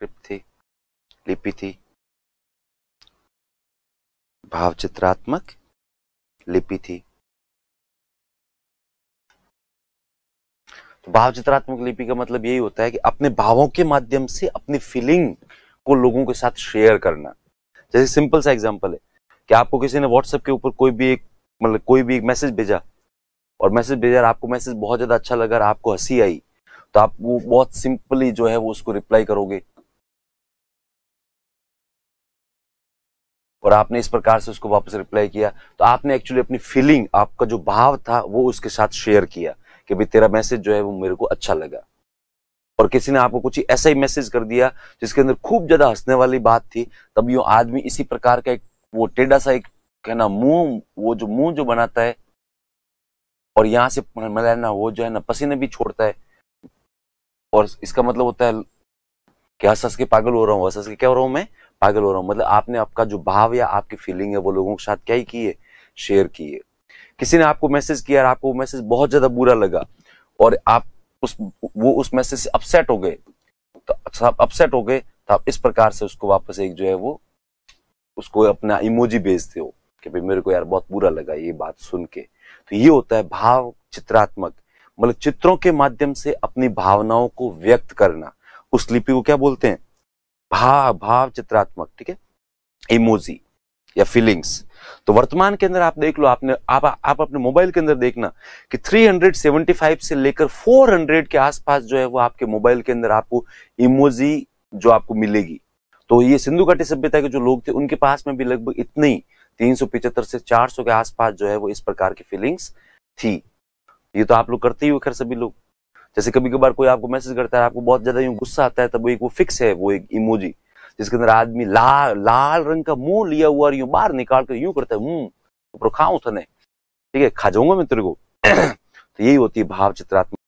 script थी लिपि थी भावचित्रात्मक लिपि थी तो भावचित्रात्मक लिपि का मतलब यही होता है कि अपने भावों के माध्यम से अपनी फीलिंग को लोगों के साथ शेयर करना जैसे सिंपल सा एग्जांपल है कि आपको किसी ने व्हाट्सएप के ऊपर कोई भी एक मतलब कोई भी एक मैसेज भेजा और मैसेज भेजा आपको मैसेज बहुत ज़्यादा अच्छा लगा और आपको हंसी आई तो आप वो बहुत सिंपली जो है वो उसको रिप्लाई करोगे और आपने इस प्रकार से उसको वापस रिप्लाई किया तो आपने एक्चुअली अपनी फीलिंग आपका जो भाव था वो उसके साथ शेयर किया कि भाई तेरा मैसेज जो है वो मेरे को अच्छा लगा और किसी ने आपको कुछ ऐसा ही मैसेज कर दिया जिसके अंदर खूब ज्यादा हंसने वाली बात थी तब यो आदमी इसी प्रकार का एक वो टेढ़ा सा एक कहना मुंह वो जो मुंह जो बनाता है और यहाँ से मलाना वो जो है ना पसीने भी छोड़ता है और इसका मतलब होता है कि हंस के पागल हो रहा हूँ हंस के क्या हो रहा हूँ मैं पागल हो रहा हूं मतलब आपने आपका जो भाव या आपकी फीलिंग है वो लोगों के साथ क्या ही किए शेयर किए किसी ने आपको मैसेज किया और आपको मैसेज बहुत ज्यादा बुरा लगा और आप उस वो उस मैसेज से अपसेट हो गए तो आप अपसेट हो गए तो आप इस प्रकार से उसको वापस एक जो है वो उसको अपना इमोजी भेजते हो कि भाई मेरे को यार बहुत बुरा लगा ये बात सुन के तो ये होता है भाव चित्रात्मक मतलब चित्रों के माध्यम से अपनी भावनाओं को व्यक्त करना उस लिपि को क्या बोलते हैं भाव भाव चित्रात्मक ठीक है इमोजी या फीलिंग्स तो वर्तमान के अंदर आप देख लो आपने आप आप अपने मोबाइल के अंदर देखना कि 375 से लेकर 400 के आसपास जो है वो आपके मोबाइल के अंदर आपको इमोजी जो आपको मिलेगी तो ये सिंधु घाटी सभ्यता के जो लोग थे उनके पास में भी लगभग इतने ही तीन से 400 के आसपास जो है वो इस प्रकार की फीलिंग्स थी ये तो आप लोग करते ही हो खैर सभी लोग जैसे कभी कभार कोई आपको मैसेज करता है आपको बहुत ज्यादा यूं गुस्सा आता है तब वो एक वो फिक्स है वो एक इमोजी जिसके अंदर आदमी लाल लाल रंग का मुंह लिया हुआ और यूं बाहर निकाल कर यूं करता है हम्म तो खाऊ थने ठीक है खा जाऊंगा मैं तेरे को तो यही होती है भाव चित्रात्मक